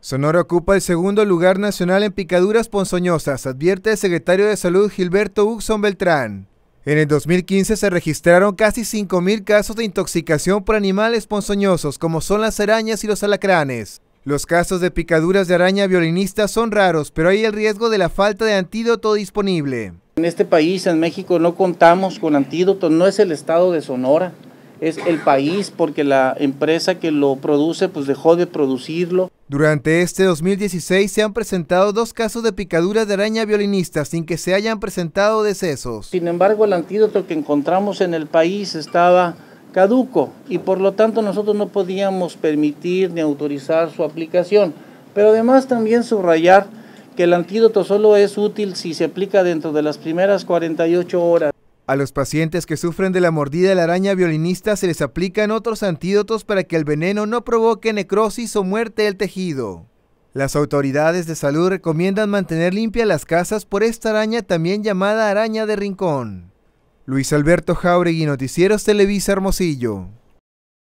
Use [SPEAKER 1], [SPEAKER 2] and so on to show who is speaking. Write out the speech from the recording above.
[SPEAKER 1] Sonora ocupa el segundo lugar nacional en picaduras ponzoñosas, advierte el secretario de Salud Gilberto Uxon Beltrán. En el 2015 se registraron casi 5.000 casos de intoxicación por animales ponzoñosos, como son las arañas y los alacranes. Los casos de picaduras de araña violinista son raros, pero hay el riesgo de la falta de
[SPEAKER 2] antídoto disponible. En este país, en México, no contamos con antídotos, no es el estado de Sonora es el país, porque la empresa que lo produce pues dejó de producirlo.
[SPEAKER 1] Durante este 2016 se han presentado dos casos de picadura de araña
[SPEAKER 2] violinista sin que se hayan presentado decesos. Sin embargo, el antídoto que encontramos en el país estaba caduco y por lo tanto nosotros no podíamos permitir ni autorizar su aplicación. Pero además también subrayar que el antídoto solo es útil si se aplica dentro de las primeras 48 horas. A los pacientes que sufren de la mordida
[SPEAKER 1] de la araña violinista se les aplican otros antídotos para que el veneno no provoque necrosis o muerte del tejido. Las autoridades de salud recomiendan mantener limpias las casas por esta araña también llamada araña de rincón. Luis Alberto Jauregui, Noticieros Televisa Hermosillo.